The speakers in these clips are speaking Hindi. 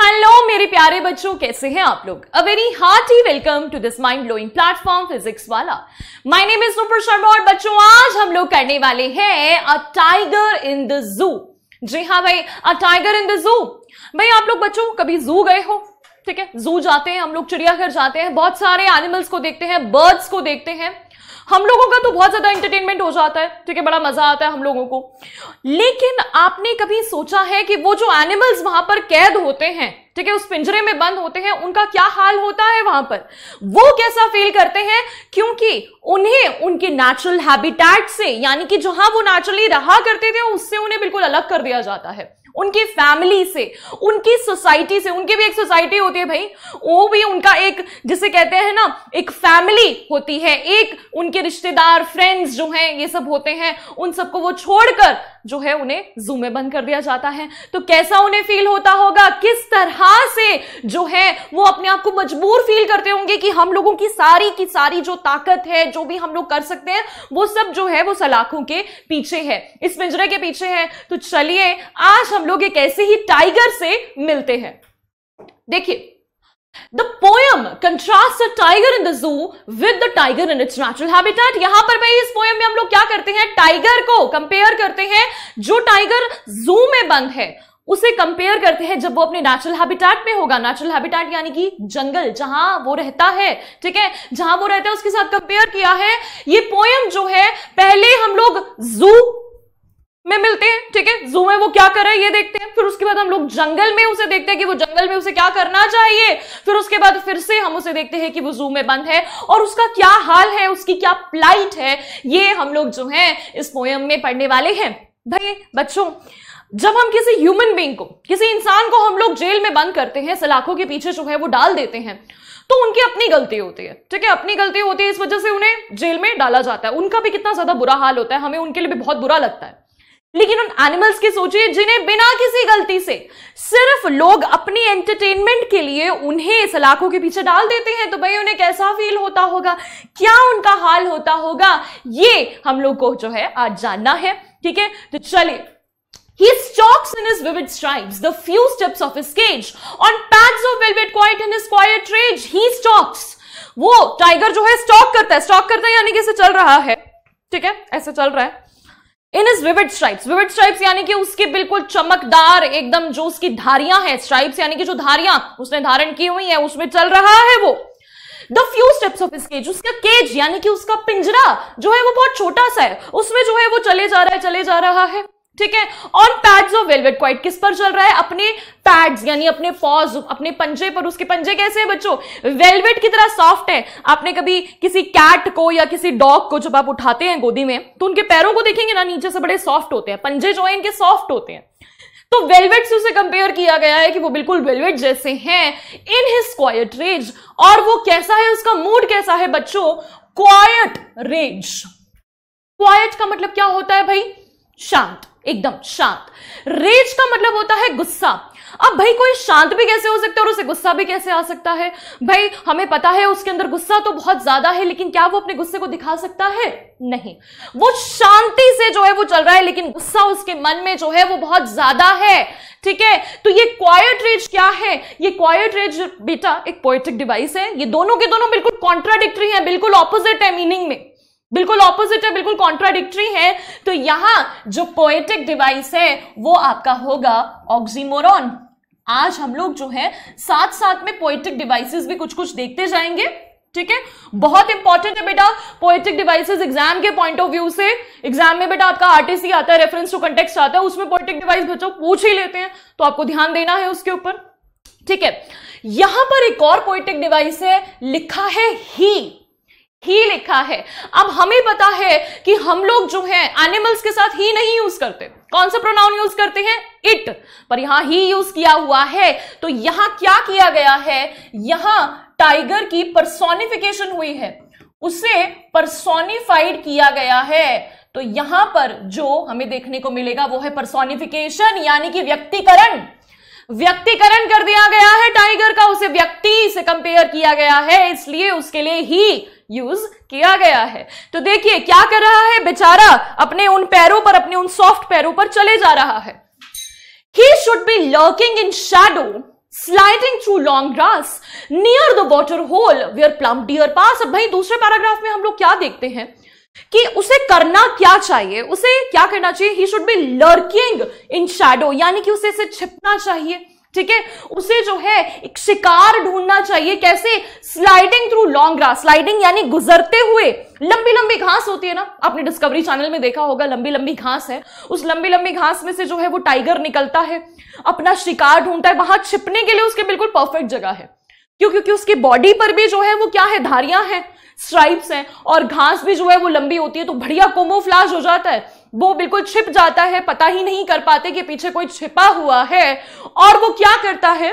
हेलो मेरे प्यारे बच्चों कैसे हैं आप लोग a very hearty welcome to this mind blowing platform physics वाला my name is super Sharma और बच्चों आज हम लोग करने वाले हैं a tiger in the zoo जी हाँ भाई a tiger in the zoo भाई आप लोग बच्चों कभी जू गए हो ठीक है जू जाते हैं हम लोग चिड़ियाघर जाते हैं बहुत सारे एनिमल्स को देखते हैं बर्ड्स को देखते हैं हम लोगों का तो बहुत ज्यादा एंटरटेनमेंट हो जाता है ठीक है बड़ा मजा आता है हम लोगों को लेकिन आपने कभी सोचा है कि वो जो एनिमल्स वहां पर कैद होते हैं ठीक है उस पिंजरे में बंद होते हैं उनका क्या हाल होता है वहां पर वो कैसा फील करते हैं क्योंकि उन्हें उनके नेचुरल हैबिटेट से यानी कि जहां वो नेचुरली रहा करते थे उससे उन्हें बिल्कुल अलग कर दिया जाता है उनकी फैमिली से उनकी सोसाइटी से उनकी भी एक सोसाइटी होती है भाई वो भी उनका एक जिसे कहते हैं ना एक फैमिली होती है एक उनके रिश्तेदार फ्रेंड्स जो हैं ये सब होते हैं उन सबको वो छोड़कर जो है उन्हें जू में बंद कर दिया जाता है तो कैसा उन्हें फील होता होगा किस तरह से जो है वो अपने आप को मजबूर फील करते होंगे कि हम लोगों की सारी की सारी जो ताकत है जो भी हम लोग कर सकते हैं वो सब जो है वो सलाखों के पीछे है इस पिंजरे के पीछे है तो चलिए आज हम लोग एक ऐसे ही टाइगर से मिलते हैं देखिए The poem contrasts a tiger in the zoo with the tiger in its natural habitat. यहां पर भाई इस पोयम में हम लोग क्या करते हैं टाइगर को कंपेयर करते हैं जो टाइगर जू में बंद है उसे कंपेयर करते हैं जब वो अपने नेचुरल हैबिटेट में होगा नेचुरल हैबिटेट यानी कि जंगल जहां वो रहता है ठीक है जहां वो रहता है उसके साथ कंपेयर किया है ये पोयम जो है पहले हम लोग जू जू में वो क्या कर रहा है ये देखते हैं फिर उसके बाद हम लोग जंगल में उसे देखते हैं कि वो जंगल में उसे क्या करना चाहिए फिर उसके बाद फिर से हम उसे देखते हैं कि वो जू में बंद है और उसका क्या हाल है उसकी क्या प्लाइट है ये हम लोग जो है इस पोयम में पढ़ने वाले हैं भाई बच्चों जब हम किसी ह्यूमन बींग को किसी इंसान को हम लोग जेल में बंद करते हैं सलाखों के पीछे जो है वो डाल देते हैं तो उनकी अपनी गलती होती है ठीक है अपनी गलती होती है इस वजह से उन्हें जेल में डाला जाता है उनका भी कितना ज्यादा बुरा हाल होता है हमें उनके लिए भी बहुत बुरा लगता है लेकिन उन एनिमल्स की सोचिए जिन्हें बिना किसी गलती से सिर्फ लोग अपनी एंटरटेनमेंट के लिए उन्हें इस इलाकों के पीछे डाल देते हैं तो भाई उन्हें कैसा फील होता होगा क्या उनका हाल होता होगा ये हम लोग को जो है आज जानना है ठीक है तो चलिए He stalks in his vivid stripes the few steps of his cage. On pads of velvet quiet in his quiet rage, he stalks. वो टाइगर जो है स्टॉक करता है स्टॉक करता है यानी कि इसे चल रहा है ठीक है ऐसे चल रहा है in his vivid stripes vivid stripes यानी कि उसके बिल्कुल चमकदार एकदम जो उसकी धारियां हैं स्ट्राइप्स यानी कि जो धारियां उसने धारण की हुई है उसमें चल रहा है वो the few steps of cage उसका केज यानी कि उसका पिंजरा जो है वो बहुत छोटा सा है उसमें जो है वो चले जा रहा है चले जा रहा है ठीक है on pads of velvet quiet किस पर चल रहा है अपने पैड्स यानी अपने पॉज अपने पंजे पर उसके पंजे कैसे हैं बच्चों वेलवेट की तरह सॉफ्ट है आपने कभी किसी कैट को या किसी डॉग को जब आप उठाते हैं गोदी में तो उनके पैरों को देखेंगे ना नीचे से बड़े सॉफ्ट होते हैं पंजे जो है इनके सॉफ्ट होते हैं तो वेलवेट से उसे कंपेयर किया गया है कि वो बिल्कुल वेलवेट जैसे हैं इन हिज क्वाइट रेज और वो कैसा है उसका मूड कैसा है बच्चों क्वाइट रेज क्वाइट का मतलब क्या होता है भाई शांत एकदम शांत रेज का मतलब होता है गुस्सा अब भाई कोई शांत भी कैसे हो सकता है और उसे गुस्सा भी कैसे आ सकता है भाई हमें पता है उसके अंदर गुस्सा तो बहुत ज्यादा है लेकिन क्या वो अपने गुस्से को दिखा सकता है नहीं वो शांति से जो है वो चल रहा है लेकिन गुस्सा उसके मन में जो है वो बहुत ज्यादा है ठीक है तो ये क्वाइट रेज क्या है ये क्वाइट रेज बेटा एक पोएटिक डिवाइस है ये दोनों के दोनों बिल्कुल कॉन्ट्राडिक्टरी है बिल्कुल ऑपोजिट है मीनिंग में बिल्कुल ऑपोजिट है बिल्कुल कॉन्ट्राडिक्टरी है तो यहां जो पोएटिक डिवाइस है वो आपका होगा ऑक्सीमोरॉन आज हम लोग जो है साथ साथ में पोएटिक डिवाइसेस भी कुछ कुछ देखते जाएंगे ठीक है बहुत इंपॉर्टेंट है बेटा पोएटिक डिवाइसेस एग्जाम के पॉइंट ऑफ व्यू से एग्जाम में बेटा आपका आरटीसी आता है रेफरेंस टू कंटेक्स आता है उसमें पोएटिक डिवाइस बच्चों पूछ ही लेते हैं तो आपको ध्यान देना है उसके ऊपर ठीक है यहां पर एक और पोएटिक डिवाइस है लिखा है ही ही लिखा है अब हमें पता है कि हम लोग जो है एनिमल्स के साथ ही नहीं यूज करते कौन सा प्रोनाउन यूज करते हैं इट पर यहां ही यूज किया हुआ है तो यहां क्या किया गया है यहां टाइगर की परसोनिफिकेशन हुई है उसे परसोनिफाइड किया गया है तो यहां पर जो हमें देखने को मिलेगा वो है परसोनिफिकेशन यानी कि व्यक्तिकरण व्यक्तिकरण कर दिया गया है टाइगर का उसे व्यक्ति से कंपेयर किया गया है इसलिए उसके लिए ही यूज किया गया है तो देखिए क्या कर रहा है बेचारा अपने उन पैरों पर अपने उन सॉफ्ट पैरों पर चले जा रहा है he should be lurking in shadow sliding through long grass near the water hole where plump deer pass अब भाई दूसरे पैराग्राफ में हम लोग क्या देखते हैं कि उसे करना क्या चाहिए उसे क्या करना चाहिए he should be lurking in shadow यानी कि उसे इसे छिपना चाहिए ठीक है उसे जो है एक शिकार ढूंढना चाहिए कैसे sliding through long grass sliding यानी गुजरते हुए लंबी लंबी घास होती है ना आपने डिस्कवरी चैनल में देखा होगा लंबी लंबी घास है उस लंबी लंबी घास में से जो है वो टाइगर निकलता है अपना शिकार ढूंढता है वहां छिपने के लिए उसके बिल्कुल परफेक्ट जगह है क्यों क्योंकि उसकी बॉडी पर भी जो है वो क्या है धारियां हैं स्ट्राइप्स हैं और घास भी जो है वो लंबी होती है तो बढ़िया कोमोफ्लाज हो जाता है वो बिल्कुल छिप जाता है पता ही नहीं कर पाते कि पीछे कोई छिपा हुआ है और वो क्या करता है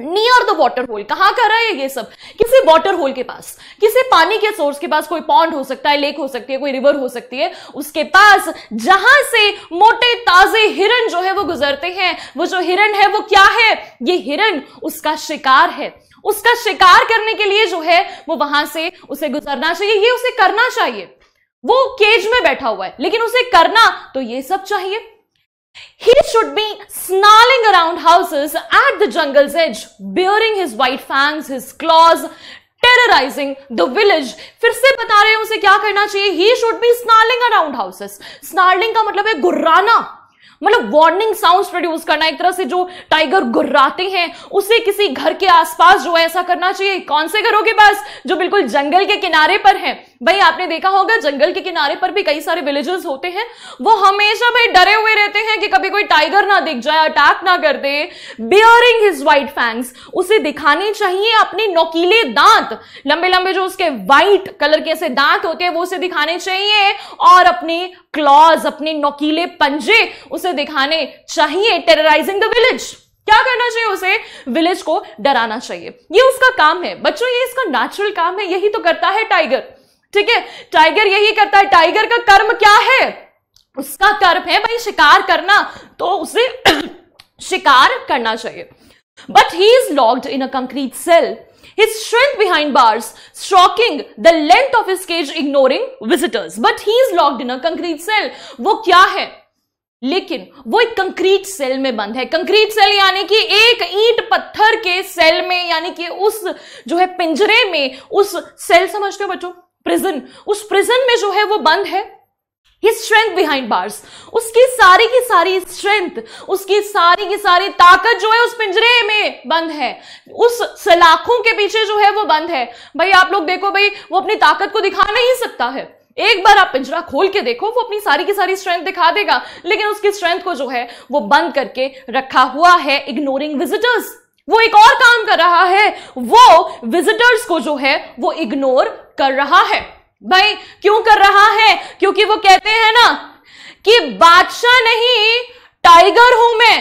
नियर द वॉटर होल कहां कर रहा है ये सब किसी वॉटर होल के पास किसी पानी के सोर्स के पास कोई पॉन्ड हो सकता है लेक हो सकती है कोई रिवर हो सकती है उसके पास जहां से मोटे ताजे हिरन जो है वो गुजरते हैं वो जो हिरन है वो क्या है ये हिरन उसका शिकार है उसका शिकार करने के लिए जो है वो वहां से उसे गुजरना चाहिए ये उसे करना चाहिए वो केज में बैठा हुआ है लेकिन उसे करना तो ये सब चाहिए he should be snarling around houses at the jungle edge bearing his white fangs, his claws terrorising the village फिर से बता रहे हैं उसे क्या करना चाहिए he should be snarling around houses snarling का मतलब है गुर्राना मतलब वार्निंग साउंड प्रोड्यूस करना एक तरह से जो टाइगर गुर्राते हैं उसे किसी घर के आसपास जो है ऐसा करना चाहिए कौन से घरों के पास जो बिल्कुल जंगल के किनारे पर है भाई आपने देखा होगा जंगल के किनारे पर भी कई सारे विलेजेस होते हैं वो हमेशा भाई डरे हुए रहते हैं कि कभी कोई टाइगर ना दिख जाए अटैक ना कर दे बियरिंग हिज व्हाइट फैंग्स उसे दिखाने चाहिए अपने नोकीले दांत लंबे लंबे जो उसके व्हाइट कलर के ऐसे दांत होते हैं वो उसे दिखाने चाहिए और अपने क्लॉज अपने नोकीले पंजे उसे दिखाने चाहिए टेरराइजिंग द विलेज क्या करना चाहिए उसे विलेज को डराना चाहिए ये उसका काम है बच्चों ये इसका नेचुरल काम है यही तो करता है टाइगर ठीक है टाइगर यही करता है टाइगर का कर्म क्या है उसका कर्म है भाई शिकार करना तो उसे शिकार करना चाहिए but he is locked in a concrete cell his strength behind bars, shocking the length of his cage, ignoring visitors. But he is locked in a concrete cell. वो क्या है लेकिन वो एक कंक्रीट सेल में बंद है कंक्रीट सेल यानी कि एक ईट पत्थर के सेल में यानी कि उस जो है पिंजरे में उस सेल समझते हो बच्चों प्रिजन उस प्रिजन में जो है वो बंद है His strength behind bars. उसकी सारी की सारी स्ट्रेंथ उसकी सारी की सारी ताकत जो है उस पिंजरे में बंद है उस सलाखों के पीछे जो है वो बंद है भाई आप लोग देखो भाई वो अपनी ताकत को दिखा नहीं सकता है एक बार आप पिंजरा खोल के देखो वो अपनी सारी की सारी स्ट्रेंथ दिखा देगा लेकिन उसकी स्ट्रेंथ को जो है वो बंद करके रखा हुआ है इग्नोरिंग विजिटर्स वो एक और काम कर रहा है वो विजिटर्स को जो है वो इग्नोर कर रहा है भाई क्यों कर रहा है क्योंकि वो कहते हैं ना कि बादशाह नहीं टाइगर हूं मैं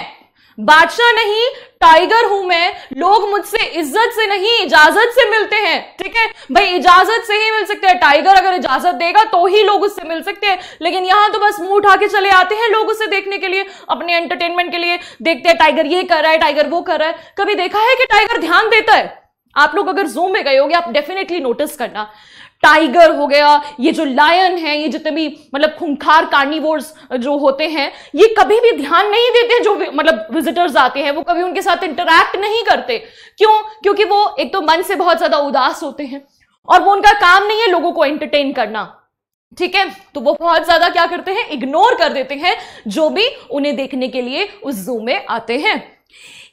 बादशाह नहीं टाइगर हूं मैं लोग मुझसे इज्जत से नहीं इजाजत से मिलते हैं ठीक है भाई इजाजत से ही मिल सकते हैं टाइगर अगर इजाजत देगा तो ही लोग उससे मिल सकते हैं लेकिन यहां तो बस मुंह उठा के चले आते हैं लोग उसे देखने के लिए अपने एंटरटेनमेंट के लिए देखते हैं टाइगर ये कर रहा है टाइगर वो कर रहा है कभी देखा है कि टाइगर ध्यान देता है आप लोग अगर जूम में गए होगे आप डेफिनेटली नोटिस करना टाइगर हो गया ये जो लायन है ये जितने भी मतलब खूंखार कार्निवोर्स जो होते हैं ये कभी भी ध्यान नहीं देते जो मतलब विजिटर्स आते हैं वो कभी उनके साथ इंटरेक्ट नहीं करते क्यों क्योंकि वो एक तो मन से बहुत ज्यादा उदास होते हैं और वो उनका काम नहीं है लोगों को एंटरटेन करना ठीक है तो वो बहुत ज्यादा क्या करते हैं इग्नोर कर देते हैं जो भी उन्हें देखने के लिए उस जू में आते हैं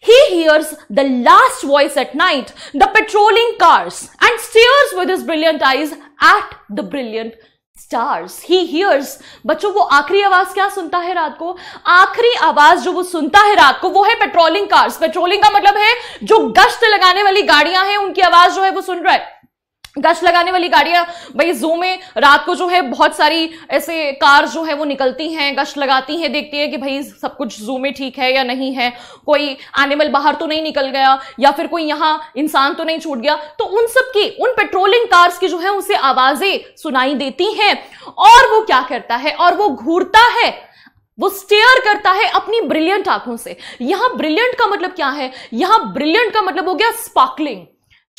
He hears the last voice at night, the patrolling cars, and stares with his brilliant eyes at the brilliant stars he hears बच्चों वो आखिरी आवाज क्या सुनता है रात को आखिरी आवाज जो वो सुनता है रात को वो है पेट्रोलिंग कार्स पेट्रोलिंग का मतलब है जो गश्त लगाने वाली गाड़ियां हैं उनकी आवाज जो है वो सुन रहा है गश्त लगाने वाली गाड़ियां भाई जू में रात को जो है बहुत सारी ऐसे कार जो है वो निकलती हैं गश्त लगाती हैं देखती है कि भाई सब कुछ जू में ठीक है या नहीं है कोई एनिमल बाहर तो नहीं निकल गया या फिर कोई यहाँ इंसान तो नहीं छूट गया तो उन सब की उन पेट्रोलिंग कार्स की जो है उसे आवाजें सुनाई देती हैं और वो क्या करता है और वो घूरता है वो स्टेयर करता है अपनी ब्रिलियंट आंखों से यहां ब्रिलियंट का मतलब क्या है यहां ब्रिलियंट का मतलब हो गया स्पार्कलिंग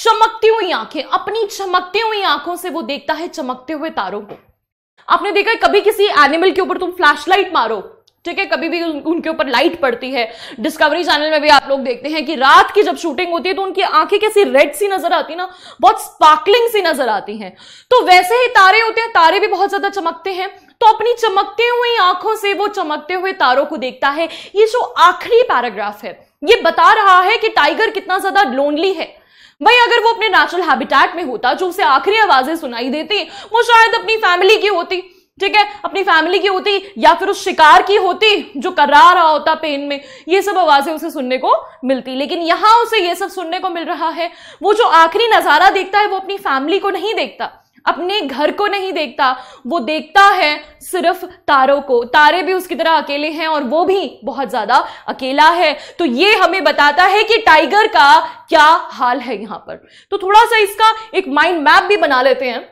चमकती हुई आंखें अपनी चमकती हुई आंखों से वो देखता है चमकते हुए तारों को आपने देखा है कभी किसी एनिमल के ऊपर तुम फ्लैशलाइट मारो ठीक है कभी भी उन, उनके ऊपर लाइट पड़ती है डिस्कवरी चैनल में भी आप लोग देखते हैं कि रात की जब शूटिंग होती है तो उनकी आंखें कैसी रेड सी नजर आती ना बहुत स्पार्कलिंग सी नजर आती हैं तो वैसे ही तारे होते हैं तारे भी बहुत ज्यादा चमकते हैं तो अपनी चमकते हुई आंखों से वो चमकते हुए तारों को देखता है ये जो आखिरी पैराग्राफ है ये बता रहा है कि टाइगर कितना ज्यादा लोनली है भाई अगर वो अपने नेचुरल हैबिटेट में होता जो उसे आखिरी आवाजें सुनाई देती वो शायद अपनी फैमिली की होती ठीक है अपनी फैमिली की होती या फिर उस शिकार की होती जो करा रहा होता पेन में ये सब आवाजें उसे सुनने को मिलती लेकिन यहां उसे ये सब सुनने को मिल रहा है वो जो आखिरी नज़ारा देखता है वो अपनी फैमिली को नहीं देखता अपने घर को नहीं देखता वो देखता है सिर्फ तारों को तारे भी उसकी तरह अकेले हैं और वो भी बहुत ज्यादा अकेला है तो ये हमें बताता है कि टाइगर का क्या हाल है यहां पर तो थोड़ा सा इसका एक माइंड मैप भी बना लेते हैं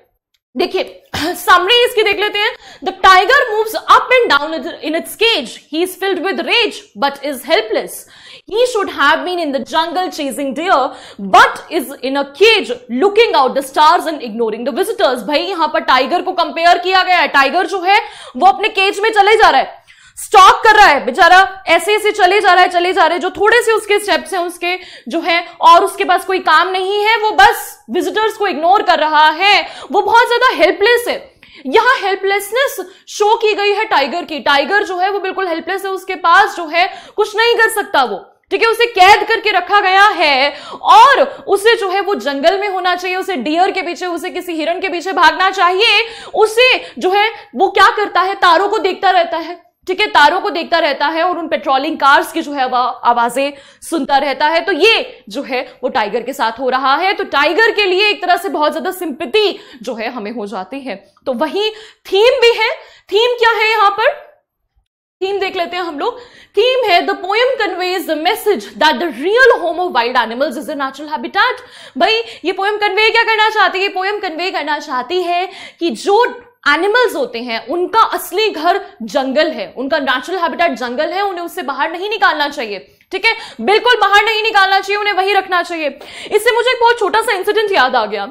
देखिए सामने इसके देख लेते हैं the tiger moves up and down in its cage he is filled with rage but is helpless He should have been in the jungle chasing deer, but is in a cage looking out the stars and ignoring the visitors. भाई यहां पर टाइगर को कंपेयर किया गया है टाइगर जो है वो अपने केज में चले जा रहा है स्टॉक कर रहा है बेचारा ऐसे ऐसे चले जा रहा है चले जा रहे जो थोड़े से उसके स्टेप्स हैं उसके जो है और उसके पास कोई काम नहीं है वो बस विजिटर्स को इग्नोर कर रहा है वो बहुत ज्यादा हेल्पलेस है यहां हेल्पलेसनेस शो की गई है टाइगर की टाइगर जो है वो बिल्कुल हेल्पलेस है उसके पास जो है कुछ नहीं कर सकता वो ठीक है उसे कैद करके रखा गया है और उसे जो है वो जंगल में होना चाहिए उसे डियर के पीछे उसे किसी हिरण के पीछे भागना चाहिए उसे जो है वो क्या करता है तारों को देखता रहता है ठीक है तारों को देखता रहता है और उन पेट्रोलिंग कार्स की जो है आवाजें सुनता रहता है तो ये जो है वो टाइगर के साथ हो रहा है तो टाइगर के लिए एक तरह से बहुत ज्यादा सिंपति जो है हमें हो जाती है तो वही थीम भी है थीम क्या है यहां पर थीम देख लेते हैं हम लोग थीम है the poem conveys the message that the real home of wild animals is a natural habitat भाई ये पोएम कन्वे क्या करना चाहती है पोएम कन्वे करना चाहती है कि जो एनिमल्स होते हैं उनका असली घर जंगल है उनका नेचुरल हैबिटेट जंगल है उन्हें उससे बाहर नहीं निकालना चाहिए ठीक है बिल्कुल बाहर नहीं निकालना चाहिए उन्हें वही रखना चाहिए इससे मुझे एक बहुत छोटा सा इंसिडेंट याद आ गया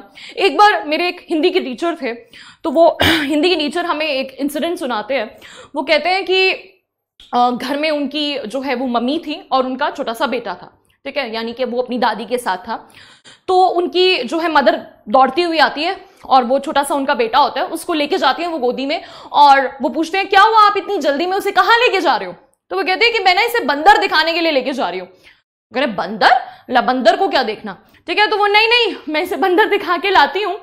एक बार मेरे एक हिंदी के टीचर थे तो वो हिंदी के टीचर हमें एक इंसिडेंट सुनाते हैं वो कहते हैं कि घर में उनकी जो है वो मम्मी थी और उनका छोटा सा बेटा था ठीक है यानी कि वो अपनी दादी के साथ था तो उनकी जो है मदर दौड़ती हुई आती है और वो छोटा सा उनका बेटा होता है उसको लेके जाती है वो गोदी में और वो पूछते हैं क्या हुआ आप इतनी जल्दी में उसे कहाँ लेके जा रहे हो तो वो कहते हैं कि मैं ना इसे बंदर दिखाने के लिए लेके जा रही हूँ अरे बंदर ला बंदर को क्या देखना ठीक है तो वो नहीं नहीं मैं इसे बंदर दिखा के लाती हूँ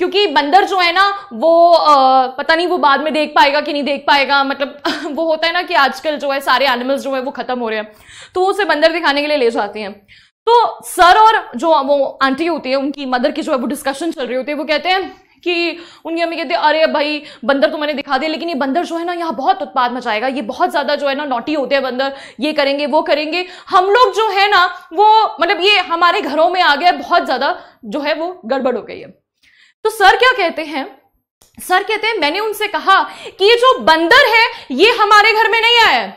क्योंकि बंदर जो है ना वो आ, पता नहीं वो बाद में देख पाएगा कि नहीं देख पाएगा मतलब वो होता है ना कि आजकल जो है सारे एनिमल्स जो है वो खत्म हो रहे हैं तो उसे बंदर दिखाने के लिए ले जाते हैं तो सर और जो वो आंटी होती है उनकी मदर की जो है वो डिस्कशन चल रही होती है वो कहते हैं कि उनकी अम्मी हैं अरे भाई बंदर तो मैंने दिखा दिया लेकिन ये बंदर जो है ना यहाँ बहुत उत्पाद मचाएगा ये बहुत ज़्यादा जो है ना नोटी होते हैं बंदर ये करेंगे वो करेंगे हम लोग जो है ना वो मतलब ये हमारे घरों में आ गया बहुत ज़्यादा जो है वो गड़बड़ हो गई है तो सर क्या कहते हैं सर कहते हैं मैंने उनसे कहा कि ये जो बंदर है ये हमारे घर में नहीं आया है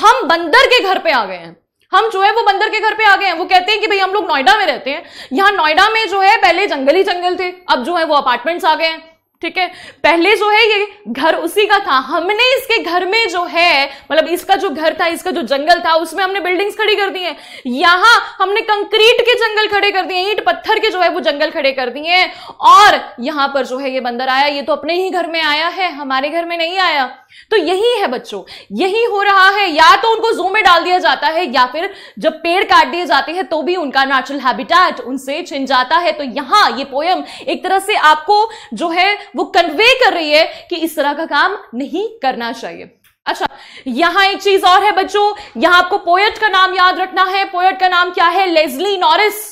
हम बंदर के घर पे आ गए हैं हम जो है वो बंदर के घर पे आ गए हैं वो कहते हैं कि भाई हम लोग नोएडा में रहते हैं यहाँ नोएडा में जो है पहले जंगल ही जंगल थे अब जो है वो अपार्टमेंट्स आ गए हैं ठीक है पहले जो है ये घर उसी का था हमने इसके घर में जो है मतलब इसका जो घर था इसका जो जंगल था उसमें हमने बिल्डिंग्स खड़ी कर दी हैं यहां हमने कंक्रीट के जंगल खड़े कर दिए ईंट पत्थर के जो है वो जंगल खड़े कर दिए हैं और यहां पर जो है ये बंदर आया ये तो अपने ही घर में आया है हमारे घर में नहीं आया तो यही है बच्चों यही हो रहा है या तो उनको जू में डाल दिया जाता है या फिर जब पेड़ काट दिए जाते हैं तो भी उनका नेचुरल हैबिटेट उनसे छिन जाता है तो यहां ये पोयम एक तरह से आपको जो है वो कन्वे कर रही है कि इस तरह का काम नहीं करना चाहिए अच्छा यहां एक चीज और है बच्चों यहां आपको पोएट का नाम याद रखना है पोएट का नाम क्या है लेजली नॉरिस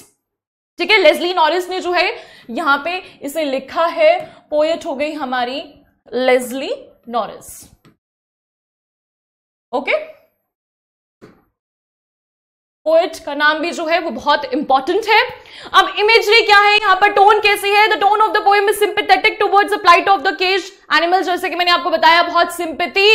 ठीक है लेजली नॉरिस ने जो है यहां पे इसे लिखा है पोएट हो गई हमारी Leslie Norris okay okay? Poet का नाम भी जो है वो बहुत इंपॉर्टेंट है अब इमेजरी क्या है यहाँ पर टोन कैसी है the tone of the poem is sympathetic towards plight of the cage animal जैसे कि मैंने आपको बताया बहुत सिंपति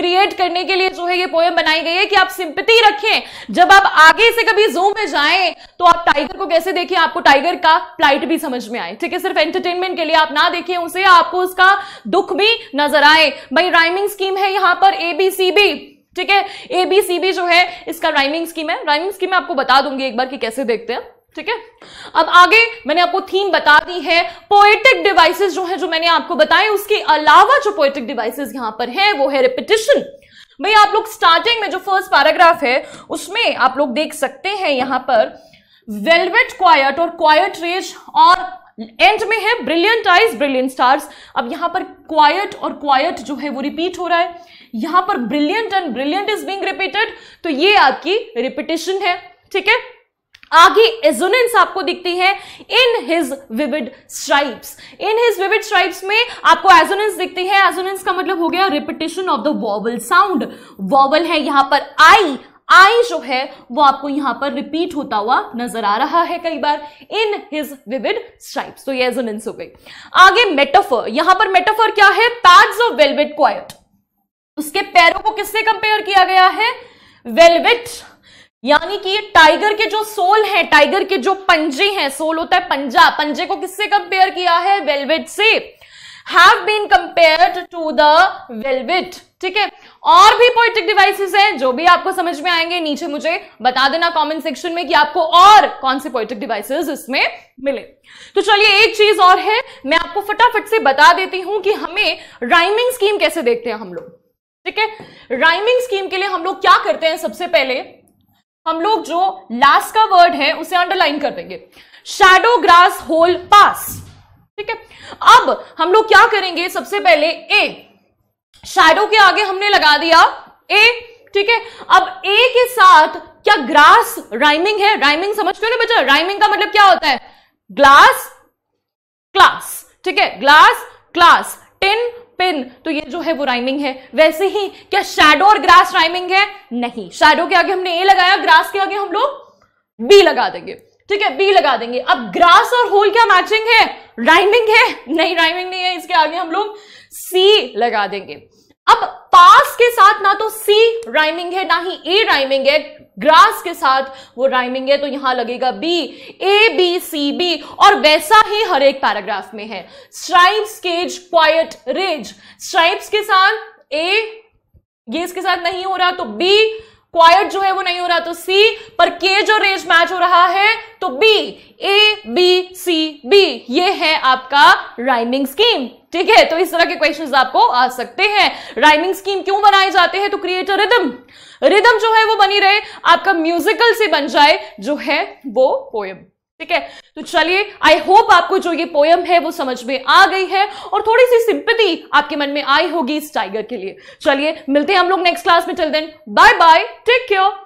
क्रिएट करने के लिए जो है ये पोएम बनाई गई है कि आप सिंपति रखें जब आप आगे से कभी जूम में जाएं तो आप टाइगर को कैसे देखें आपको टाइगर का प्लाइट भी समझ में आए ठीक है सिर्फ एंटरटेनमेंट के लिए आप ना देखें उसे आपको उसका दुख भी नजर आए भाई राइमिंग स्कीम है यहाँ पर एबीसीबी ठीक है ए बी सी बी जो है इसका राइमिंग स्कीम है राइमिंग स्कीम मैं आपको बता दूंगी एक बार कि कैसे देखते हैं ठीक है अब आगे मैंने आपको थीम बता दी है पोएटिक डिवाइसेस जो है जो मैंने आपको बताए उसके अलावा जो पोएटिक डिवाइसेस यहां पर है वो है रिपिटिशन भाई आप लोग स्टार्टिंग में जो फर्स्ट पैराग्राफ है उसमें आप लोग देख सकते हैं यहां पर वेलवेट क्वाइट और क्वाइट रेज और एंड में है ब्रिलियंट आइज ब्रिलियंट स्टार्स अब यहां पर क्वाइट और क्वाइट जो है वो रिपीट हो रहा है यहां पर brilliant and brilliant is being repeated तो ये आपकी रिपीटेशन है ठीक है आगे एजोनेंस आपको दिखती है in his vivid stripes in his vivid stripes में आपको एजोनेंस दिखती है एजोनेंस का मतलब हो गया repetition of the vowel sound vowel है यहां पर आई आई जो है वो आपको यहां पर रिपीट होता हुआ नजर आ रहा है कई बार इन हिज विविड स्ट्राइप्स तो ये एजोनेंस हो गई आगे मेटाफर यहां पर मेटाफर क्या है पैड्स ऑफ वेलवेट क्वाइट उसके पैरों को किससे कंपेयर किया गया है वेलवेट यानी कि टाइगर के जो सोल है टाइगर के जो पंजे हैं सोल होता है पंजा पंजे को किससे कंपेयर किया है वेलवेट से have been compared to the velvet ठीक है और भी पोइटिक डिवाइसेस हैं जो भी आपको समझ में आएंगे नीचे मुझे बता देना कमेंट सेक्शन में कि आपको और कौन से पोइटिक डिवाइसेस इसमें मिले तो चलिए एक चीज और है मैं आपको फटाफट से बता देती हूं कि हमें राइमिंग स्कीम कैसे देखते हैं हम लोग ठीक है राइमिंग स्कीम के लिए हम लोग क्या करते हैं सबसे पहले हम लोग जो लास्ट का वर्ड है उसे अंडरलाइन कर देंगे शेडो ग्रास होल पास ठीक है अब हम लोग क्या करेंगे सबसे पहले ए शेडो के आगे हमने लगा दिया ए ठीक है अब ए के साथ क्या ग्रास राइमिंग है राइमिंग समझते हो ना बच्चा राइमिंग का मतलब क्या होता है ग्लास क्लास ठीक है ग्लास क्लास टिन पिन तो ये जो है वो राइमिंग है वैसे ही क्या शैडो और ग्रास राइमिंग है नहीं शैडो के आगे हमने ए लगाया ग्रास के आगे हम लोग बी लगा देंगे ठीक है बी लगा देंगे अब ग्रास और होल क्या मैचिंग है राइमिंग है नहीं राइमिंग नहीं है इसके आगे हम लोग सी लगा देंगे पास के साथ ना तो सी राइमिंग है ना ही ए राइमिंग है ग्रास के साथ वो राइमिंग है तो यहां लगेगा B A B C B और वैसा ही हर एक पैराग्राफ में है stripes cage quiet rage stripes के साथ ए ये इसके साथ नहीं हो रहा तो बी क्वाइट जो है वो नहीं हो रहा तो सी पर केज और रेज मैच हो रहा है तो B A B C B ये है आपका राइमिंग स्कीम ठीक है तो इस तरह के क्वेश्चंस आपको आ सकते हैं राइमिंग स्कीम क्यों बनाए जाते हैं तो क्रिएट अ रिदम रिदम जो है वो बनी रहे आपका म्यूजिकल से बन जाए जो है वो पोएम ठीक है तो चलिए आई होप आपको जो ये पोयम है वो समझ में आ गई है और थोड़ी सी सिंपति आपके मन में आई होगी इस टाइगर के लिए चलिए मिलते हैं हम लोग नेक्स्ट क्लास में चल then bye bye take care